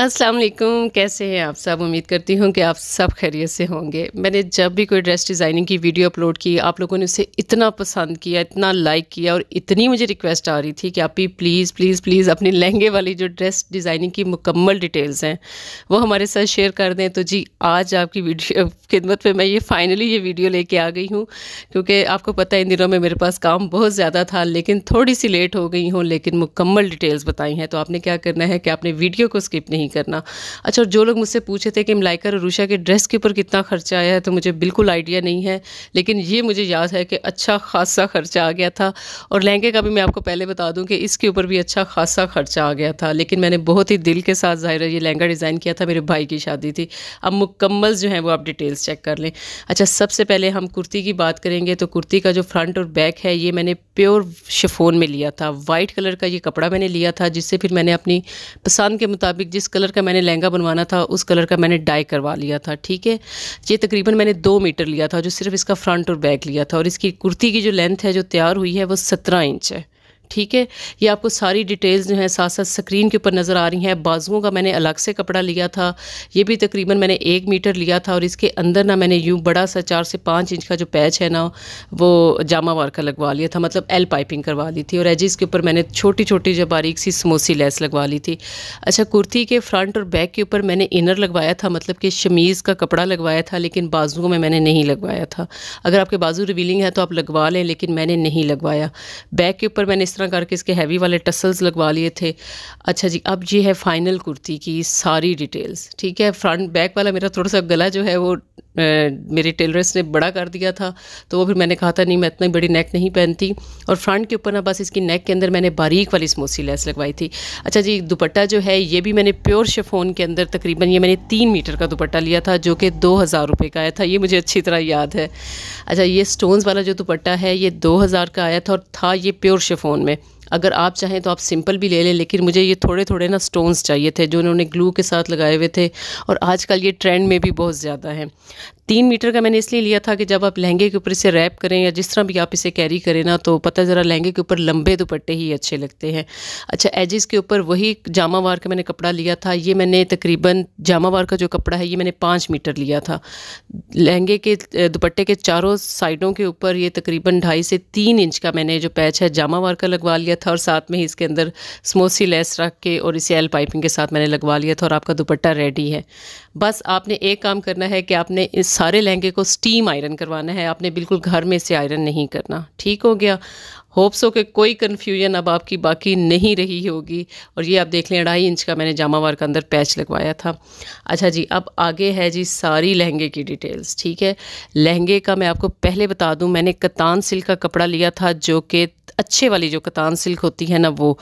अस्सलाम वालेकुम कैसे हैं आप सब उम्मीद करती हूँ कि आप सब खैरियत से होंगे मैंने जब भी कोई ड्रेस डिज़ाइनिंग की वीडियो अपलोड की आप लोगों ने उसे इतना पसंद किया इतना लाइक किया और इतनी मुझे रिक्वेस्ट आ रही थी कि आप भी प्लीज़ प्लीज़ प्लीज़ अपने लहंगे वाली जो ड्रेस डिज़ाइनिंग की मुकम्मल डिटेल्स हैं वो हमारे साथ शेयर कर दें तो जी आज आपकी वीडियो खिदमत पर मैं ये फ़ाइनली ये वीडियो लेके आ गई हूँ क्योंकि आपको पता है इन दिनों में मेरे पास काम बहुत ज़्यादा था लेकिन थोड़ी सी लेट हो गई हूँ लेकिन मुकम्मल डिटेल्स बताई हैं तो आपने क्या करना है कि आपने वीडियो को स्किप नहीं नहीं करना अच्छा और जो लोग मुझसे पूछे थे कि मलाइका रूशा के ड्रेस के ऊपर कितना खर्चा आया है तो मुझे बिल्कुल आइडिया नहीं है लेकिन ये मुझे याद है कि अच्छा खासा खर्चा आ गया था और लहंगे का भी मैं आपको पहले बता दूँ कि इसके ऊपर भी अच्छा खासा खर्चा आ गया था लेकिन मैंने बहुत ही दिल के साथ ज़ाहिर ये लहंगा डिज़ाइन किया था मेरे भाई की शादी थी अब मुकम्मल जो है वो आप डिटेल्स चेक कर लें अच्छा सबसे पहले हम कुर्ती की बात करेंगे तो कुर्ती का जो फ्रंट और बैक है ये मैंने प्योर शिफोन में लिया था वाइट कलर का ये कपड़ा मैंने लिया था जिससे फिर मैंने अपनी पसंद के मुताबिक जिस कलर का मैंने लहंगा बनवाना था उस कलर का मैंने डाई करवा लिया था ठीक है ये तकरीबन मैंने दो मीटर लिया था जो सिर्फ इसका फ्रंट और बैक लिया था और इसकी कुर्ती की जो लेंथ है जो तैयार हुई है वो सत्रह इंच है ठीक है ये आपको सारी डिटेल्स जो हैं साथ साथ स्क्रीन के ऊपर नज़र आ रही हैं बाजुओं का मैंने अलग से कपड़ा लिया था ये भी तकरीबन मैंने एक मीटर लिया था और इसके अंदर ना मैंने यूँ बड़ा सा चार से पाँच इंच का जो पैच है ना वो जामा वार का लगवा लिया था मतलब एल पाइपिंग करवा ली थी और एजिस के ऊपर मैंने छोटी छोटी जो बारीक सी समोसी लेस लगवा ली थी अच्छा कुर्ती के फ्रंट और बैक के ऊपर मैंने इनर लगवाया था मतलब कि शमीज़ का कपड़ा लगवाया था लेकिन बाजुओं में मैंने नहीं लगवाया था अगर आपके बाजू रिवीलिंग है तो आप लगवा लें लेकिन मैंने नहीं लगवाया बैक के ऊपर मैंने इस तरह करके इसके हैवी वाले टसल्स लगवा लिए थे अच्छा जी अब ये है फाइनल कुर्ती की सारी डिटेल्स ठीक है फ्रंट बैक वाला मेरा थोड़ा सा गला जो है वो मेरे टेलरस ने बड़ा कर दिया था तो वो फिर मैंने कहा था नहीं मैं इतनी बड़ी नेक नहीं पहनती और फ्रंट के ऊपर ना बस इसकी नेक के अंदर मैंने बारीक वाली स्मोसी लेस लगवाई थी अच्छा जी दुपट्टा जो है ये भी मैंने प्योर शेफोन के अंदर तकरीबन ये मैंने तीन मीटर का दुपट्टा लिया था जो कि दो हज़ार रुपये का आया था ये मुझे अच्छी तरह याद है अच्छा ये स्टोन्स वाला जो दुपट्टा है ये दो हज़ार का आया था और था ये प्योर शेफोन में अगर आप चाहें तो आप सिंपल भी ले लें लेकिन मुझे ये थोड़े थोड़े ना स्टोन्स चाहिए थे जो उन्होंने ग्लू के साथ लगाए हुए थे और आजकल ये ट्रेंड में भी बहुत ज़्यादा है तीन मीटर का मैंने इसलिए लिया था कि जब आप लहंगे के ऊपर इसे रैप करें या जिस तरह भी आप इसे कैरी करें ना तो पता ज़रा लहंगे के ऊपर लंबे दुपट्टे ही अच्छे लगते हैं अच्छा एजिस के ऊपर वही जामावार का मैंने कपड़ा लिया था ये मैंने तकरीबन जामावार का जो कपड़ा है ये मैंने पाँच मीटर लिया था लहंगे के दुपट्टे के चारों साइडों के ऊपर ये तकरीबन ढाई से तीन इंच का मैंने जो पैच है जामा वार का लगवा लिया था और साथ में ही इसके अंदर स्मोसी लेस रख के और इसे एल पाइपिंग के साथ मैंने लगवा लिया था और आपका दुपट्टा रेडी है बस आपने एक काम करना है कि आपने इस सारे लहंगे को स्टीम आयरन करवाना है आपने बिल्कुल घर में से आयरन नहीं करना ठीक हो गया होप्स हो कि कोई कन्फ्यूजन अब आपकी बाकी नहीं रही होगी और ये आप देख लें अढ़ाई इंच का मैंने जामावार का अंदर पैच लगवाया था अच्छा जी अब आगे है जी सारी लहंगे की डिटेल्स ठीक है लहंगे का मैं आपको पहले बता दूं मैंने कतान सिल्क का कपड़ा लिया था जो कि अच्छे वाली जो कतान सिल्क होती है ना वो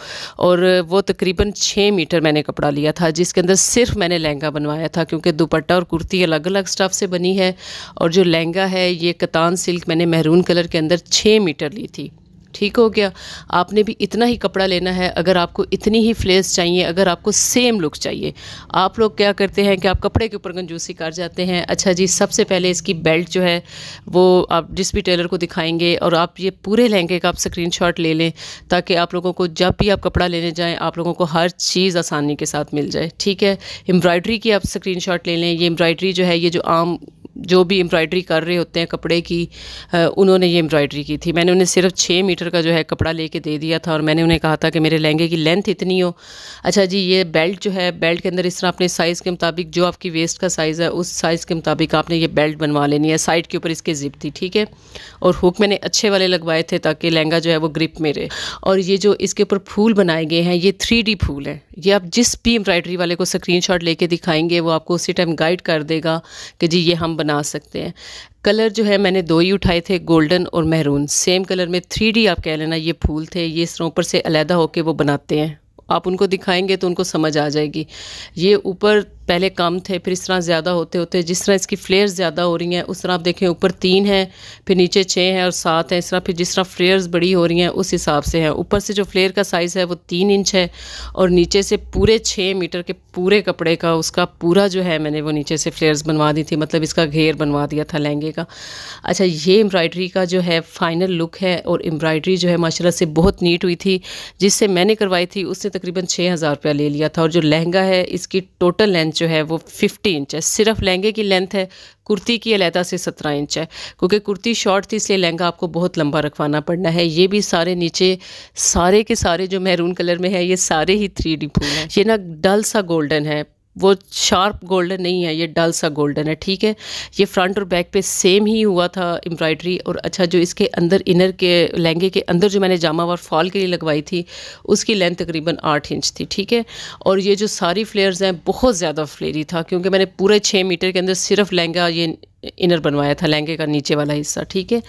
और वो तकरीबन छः मीटर मैंने कपड़ा लिया था जिसके अंदर सिर्फ मैंने लहंगा बनवाया था क्योंकि दुपट्टा और कुर्ती अलग अलग स्टफ़ से बनी है और जो लहंगा है ये कतान सिल्क मैंने महरून कलर के अंदर छः मीटर ली थी ठीक हो गया आपने भी इतना ही कपड़ा लेना है अगर आपको इतनी ही फ्लेस चाहिए अगर आपको सेम लुक चाहिए आप लोग क्या करते हैं कि आप कपड़े के ऊपर गंजूसी कर जाते हैं अच्छा जी सबसे पहले इसकी बेल्ट जो है वो आप जिस भी टेलर को दिखाएंगे और आप ये पूरे लहंगे का आप स्क्रीन ले लें ताकि आप लोगों को जब भी आप कपड़ा लेने जाएँ आप लोगों को हर चीज़ आसानी के साथ मिल जाए ठीक है एम्ब्रॉयडरी की आप स्क्रीन ले लें ये एम्ब्रॉयडरी जो है ये जो आम जो भी एम्ब्रॉयडरी कर रहे होते हैं कपड़े की उन्होंने ये एम्ब्रॉयडरी की थी मैंने उन्हें सिर्फ छः मीटर का जो है कपड़ा लेके दे दिया था और मैंने उन्हें कहा था कि मेरे लहंगे की लेंथ इतनी हो अच्छा जी ये बेल्ट जो है बेल्ट के अंदर इस तरह अपने साइज़ के मुताबिक जो आपकी वेस्ट का साइज़ है उस साइज़ के मुताबिक आपने ये बेल्ट बनवा लेनी है साइड के ऊपर इसके जिप थी ठीक है और हुक मैंने अच्छे वाले लगवाए थे ताकि लहंगा जो है वो ग्रिप में रहे और ये जो इसके ऊपर फूल बनाए गए हैं ये थ्री फूल हैं ये आप जिस भी एम्ब्रॉयडरी वाले को स्क्रीन लेके दिखाएंगे वो आपको उसी टाइम गाइड कर देगा कि जी ये हम बना सकते हैं कलर जो है मैंने दो ही उठाए थे गोल्डन और महरून सेम कलर में थ्री आप कह लेना ये फूल थे ये इस ऊपर से अलहदा होकर वो बनाते हैं आप उनको दिखाएंगे तो उनको समझ आ जाएगी ये ऊपर पहले कम थे फिर इस तरह ज़्यादा होते होते जिस तरह इसकी फ्लेयर्स ज़्यादा हो रही हैं उस तरह आप देखें ऊपर तीन है फिर नीचे छः हैं और सात हैं इस तरह फिर जिस तरह फ्लेयर्स बड़ी हो रही हैं उस हिसाब से है ऊपर से जो फ्लेयर का साइज़ है वो तीन इंच है और नीचे से पूरे छः मीटर के पूरे कपड़े का उसका पूरा जो है मैंने वो नीचे से फ्लेयर्स बनवा दी थी मतलब इसका घेर बनवा दिया था लहंगे का अच्छा ये एम्ब्रॉयडरी का जो है फाइनल लुक है और एम्ब्रॉयडरी जो है माशाला से बहुत नीट हुई थी जिससे मैंने करवाई थी उसने तकरीबन छः हज़ार रुपया ले लिया था और जो लहंगा है इसकी टोटल लेंथ लेंथ जो है वो फिफ्टी इंच है सिर्फ लहंगे की लेंथ है कुर्ती की अलहदा से सत्रह इंच है क्योंकि कुर्ती शॉर्ट थी इसलिए लहंगा आपको बहुत लंबा रखवाना पड़ना है ये भी सारे नीचे सारे के सारे जो मैरून कलर में है ये सारे ही थ्री डी फूल हैं ये ना डल सा गोल्डन है वो शार्प गोल्डन नहीं है ये डल सा गोल्डन है ठीक है ये फ्रंट और बैक पे सेम ही हुआ था एम्ब्रॉयडरी और अच्छा जो इसके अंदर इनर के लहंगे के अंदर जो मैंने जामा और फॉल के लिए लगवाई थी उसकी लेंथ तकरीबन आठ इंच थी ठीक है और ये जो सारी फ्लेयर्स हैं बहुत ज़्यादा फ्लेरी था क्योंकि मैंने पूरे छः मीटर के अंदर सिर्फ लहंगा ये इनर बनवाया था लहंगे का नीचे वाला हिस्सा ठीक है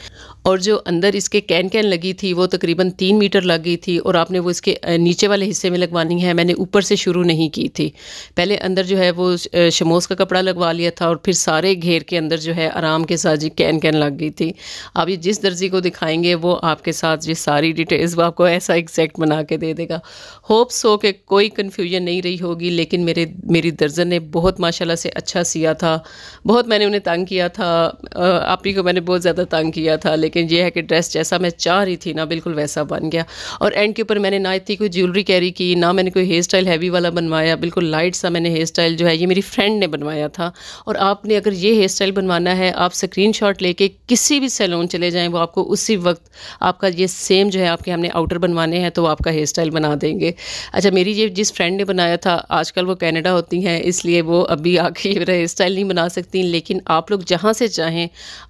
और जो अंदर इसके कैन कैन लगी थी वो तकरीबन तीन मीटर लग गई थी और आपने वो इसके नीचे वाले हिस्से में लगवानी है मैंने ऊपर से शुरू नहीं की थी पहले अंदर जो है वो शमोस का कपड़ा लगवा लिया था और फिर सारे घेर के अंदर जो है आराम के साथ जी कैन कैन लग गई थी आप ये जिस दर्जी को दिखाएंगे वो आपके साथ ये सारी डिटेल्स वो आपको ऐसा एग्जैक्ट बना के दे देगा होप सो के कोई कन्फ्यूजन नहीं रही होगी लेकिन मेरे मेरी दर्जन ने बहुत माशाला से अच्छा सिया था बहुत मैंने उन्हें तंग किया किया था आप ही को मैंने बहुत ज़्यादा तंग किया था लेकिन ये है कि ड्रेस जैसा मैं चाह रही थी ना बिल्कुल वैसा बन गया और एंड के ऊपर मैंने ना इतनी कोई ज्वेलरी कैरी की ना मैंने कोई हेयर स्टाइल हैवी वाला बनवाया बिल्कुल लाइट सा मैंने हेयर स्टाइल जो है ये मेरी फ्रेंड ने बनवाया था और आपने अगर ये हेयर स्टाइल बनवाना है आप स्क्रीन शॉट लेके किसी भी सैलून चले जाएँ वो आपको उसी वक्त आपका ये सेम जो है आपके हमने आउटर बनवाने हैं तो वो आपका हेयर स्टाइल बना देंगे अच्छा मेरी ये जिस फ्रेंड ने बनाया था आजकल वो कैनेडा होती हैं इसलिए वो अभी आके हेयर स्टाइल नहीं बना सकती लेकिन आप लोग जहाँ से चाहें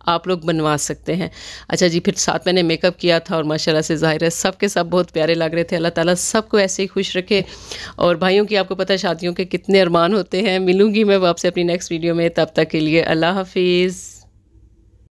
आप लोग बनवा सकते हैं अच्छा जी फिर साथ मैंने मेकअप किया था और माशाल्लाह से ज़ाहिर है सब के सब बहुत प्यारे लग रहे थे अल्लाह ताला सबको ऐसे ही खुश रखे और भाइयों की आपको पता है शादियों के कितने अरमान होते हैं मिलूँगी मैं वापस अपनी नेक्स्ट वीडियो में तब तक के लिए अल्लाह हाफिज़